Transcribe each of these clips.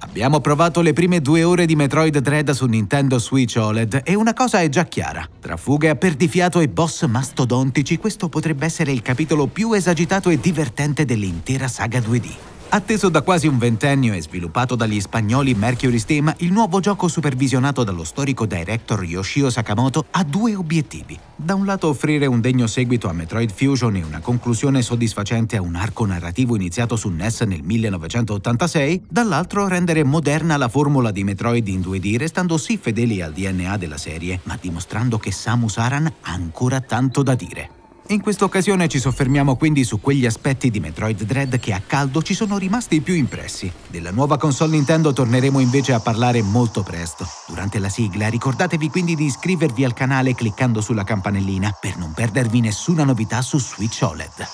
Abbiamo provato le prime due ore di Metroid Dread su Nintendo Switch OLED e una cosa è già chiara. Tra fughe a perdifiato e boss mastodontici, questo potrebbe essere il capitolo più esagitato e divertente dell'intera saga 2D. Atteso da quasi un ventennio e sviluppato dagli spagnoli Mercury Steam, il nuovo gioco supervisionato dallo storico director Yoshio Sakamoto ha due obiettivi. Da un lato offrire un degno seguito a Metroid Fusion e una conclusione soddisfacente a un arco narrativo iniziato su NES nel 1986, dall'altro rendere moderna la formula di Metroid in 2D restando sì fedeli al DNA della serie, ma dimostrando che Samus Aran ha ancora tanto da dire. In questa occasione ci soffermiamo quindi su quegli aspetti di Metroid Dread che a caldo ci sono rimasti più impressi. Della nuova console Nintendo torneremo invece a parlare molto presto. Durante la sigla ricordatevi quindi di iscrivervi al canale cliccando sulla campanellina per non perdervi nessuna novità su Switch OLED.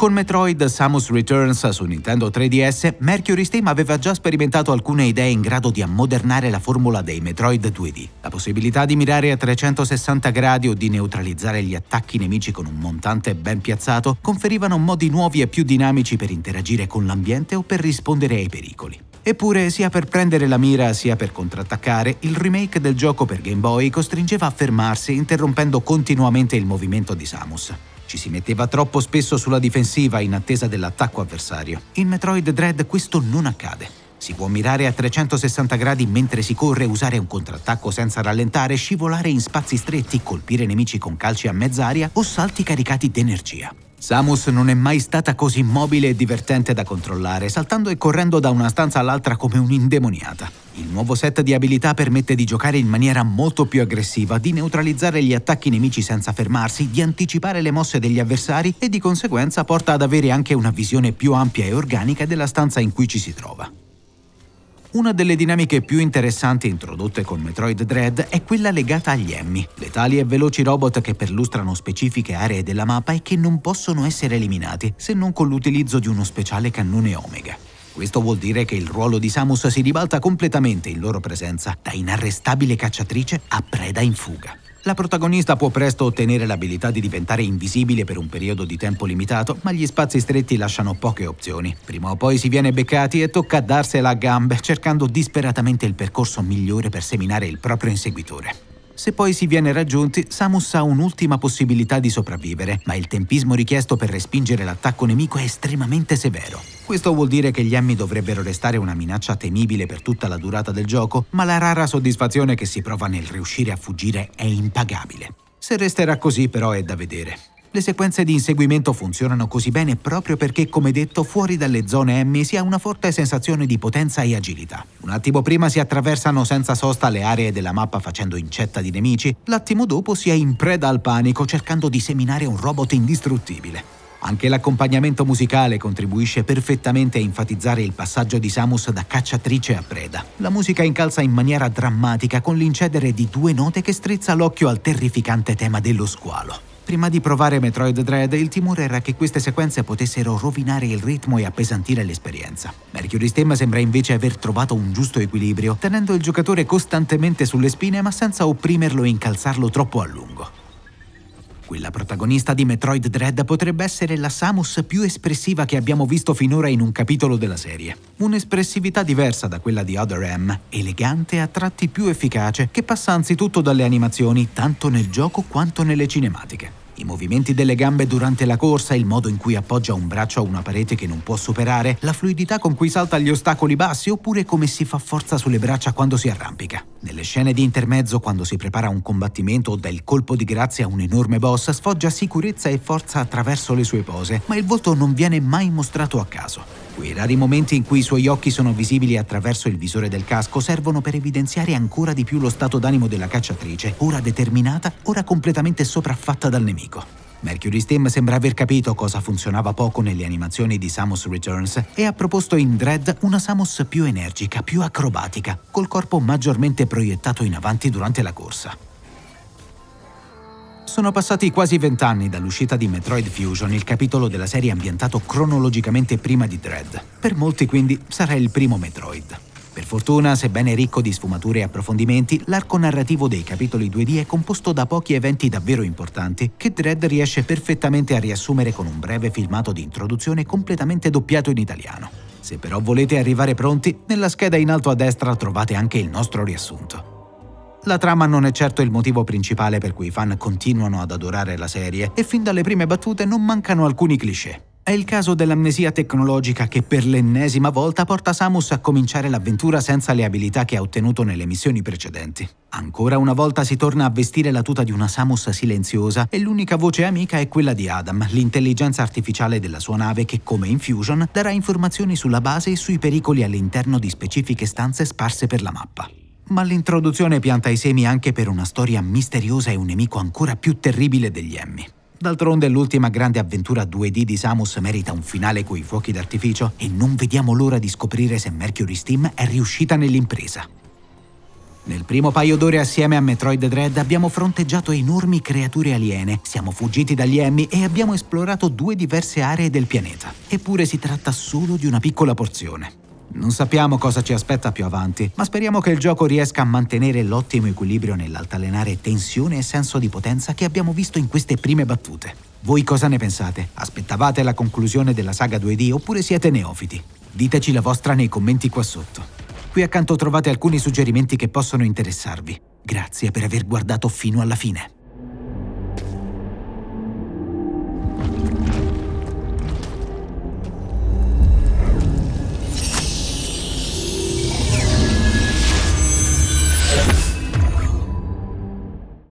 Con Metroid Samus Returns su Nintendo 3DS, Mercury Steam aveva già sperimentato alcune idee in grado di ammodernare la formula dei Metroid 2D. La possibilità di mirare a 360 gradi o di neutralizzare gli attacchi nemici con un montante ben piazzato conferivano modi nuovi e più dinamici per interagire con l'ambiente o per rispondere ai pericoli. Eppure, sia per prendere la mira sia per contrattaccare, il remake del gioco per Game Boy costringeva a fermarsi interrompendo continuamente il movimento di Samus. Ci si metteva troppo spesso sulla difensiva in attesa dell'attacco avversario. In Metroid Dread questo non accade. Si può mirare a 360 gradi mentre si corre, usare un contrattacco senza rallentare, scivolare in spazi stretti, colpire nemici con calci a mezz'aria o salti caricati d'energia. Samus non è mai stata così immobile e divertente da controllare, saltando e correndo da una stanza all'altra come un'indemoniata. Il nuovo set di abilità permette di giocare in maniera molto più aggressiva, di neutralizzare gli attacchi nemici senza fermarsi, di anticipare le mosse degli avversari e di conseguenza porta ad avere anche una visione più ampia e organica della stanza in cui ci si trova. Una delle dinamiche più interessanti introdotte con Metroid Dread è quella legata agli Emmy, letali e veloci robot che perlustrano specifiche aree della mappa e che non possono essere eliminati se non con l'utilizzo di uno speciale cannone Omega. Questo vuol dire che il ruolo di Samus si ribalta completamente in loro presenza, da inarrestabile cacciatrice a preda in fuga. La protagonista può presto ottenere l'abilità di diventare invisibile per un periodo di tempo limitato, ma gli spazi stretti lasciano poche opzioni. Prima o poi si viene beccati e tocca darsela a gambe, cercando disperatamente il percorso migliore per seminare il proprio inseguitore. Se poi si viene raggiunti, Samus ha un'ultima possibilità di sopravvivere, ma il tempismo richiesto per respingere l'attacco nemico è estremamente severo. Questo vuol dire che gli Emmy dovrebbero restare una minaccia temibile per tutta la durata del gioco, ma la rara soddisfazione che si prova nel riuscire a fuggire è impagabile. Se resterà così però è da vedere. Le sequenze di inseguimento funzionano così bene proprio perché, come detto, fuori dalle zone M si ha una forte sensazione di potenza e agilità. Un attimo prima si attraversano senza sosta le aree della mappa facendo incetta di nemici, l'attimo dopo si è in preda al panico cercando di seminare un robot indistruttibile. Anche l'accompagnamento musicale contribuisce perfettamente a enfatizzare il passaggio di Samus da cacciatrice a preda. La musica incalza in maniera drammatica con l'incedere di due note che strizza l'occhio al terrificante tema dello squalo. Prima di provare Metroid Dread, il timore era che queste sequenze potessero rovinare il ritmo e appesantire l'esperienza. Mercury Stem sembra invece aver trovato un giusto equilibrio, tenendo il giocatore costantemente sulle spine ma senza opprimerlo e incalzarlo troppo a lungo. Quella protagonista di Metroid Dread potrebbe essere la Samus più espressiva che abbiamo visto finora in un capitolo della serie. Un'espressività diversa da quella di Other M, elegante e a tratti più efficace, che passa anzitutto dalle animazioni, tanto nel gioco quanto nelle cinematiche. I movimenti delle gambe durante la corsa, il modo in cui appoggia un braccio a una parete che non può superare, la fluidità con cui salta gli ostacoli bassi oppure come si fa forza sulle braccia quando si arrampica. Nelle scene di intermezzo, quando si prepara un combattimento o dà il colpo di grazia a un enorme boss, sfoggia sicurezza e forza attraverso le sue pose, ma il volto non viene mai mostrato a caso. Quei rari momenti in cui i suoi occhi sono visibili attraverso il visore del casco servono per evidenziare ancora di più lo stato d'animo della cacciatrice, ora determinata, ora completamente sopraffatta dal nemico. Mercury Steam sembra aver capito cosa funzionava poco nelle animazioni di Samus Returns e ha proposto in Dread una Samus più energica, più acrobatica, col corpo maggiormente proiettato in avanti durante la corsa. Sono passati quasi vent'anni dall'uscita di Metroid Fusion, il capitolo della serie ambientato cronologicamente prima di Dread. Per molti quindi sarà il primo Metroid fortuna, sebbene ricco di sfumature e approfondimenti, l'arco narrativo dei capitoli 2D è composto da pochi eventi davvero importanti che Dredd riesce perfettamente a riassumere con un breve filmato di introduzione completamente doppiato in italiano. Se però volete arrivare pronti, nella scheda in alto a destra trovate anche il nostro riassunto. La trama non è certo il motivo principale per cui i fan continuano ad adorare la serie e fin dalle prime battute non mancano alcuni cliché è il caso dell'amnesia tecnologica che per l'ennesima volta porta Samus a cominciare l'avventura senza le abilità che ha ottenuto nelle missioni precedenti. Ancora una volta si torna a vestire la tuta di una Samus silenziosa e l'unica voce amica è quella di Adam, l'intelligenza artificiale della sua nave che, come in Fusion, darà informazioni sulla base e sui pericoli all'interno di specifiche stanze sparse per la mappa ma l'introduzione pianta i semi anche per una storia misteriosa e un nemico ancora più terribile degli Emmy. D'altronde l'ultima grande avventura 2D di Samus merita un finale coi fuochi d'artificio e non vediamo l'ora di scoprire se Mercury Steam è riuscita nell'impresa. Nel primo paio d'ore assieme a Metroid Dread abbiamo fronteggiato enormi creature aliene, siamo fuggiti dagli Emmy e abbiamo esplorato due diverse aree del pianeta. Eppure si tratta solo di una piccola porzione. Non sappiamo cosa ci aspetta più avanti, ma speriamo che il gioco riesca a mantenere l'ottimo equilibrio nell'altalenare tensione e senso di potenza che abbiamo visto in queste prime battute. Voi cosa ne pensate? Aspettavate la conclusione della saga 2D oppure siete neofiti? Diteci la vostra nei commenti qua sotto. Qui accanto trovate alcuni suggerimenti che possono interessarvi. Grazie per aver guardato fino alla fine.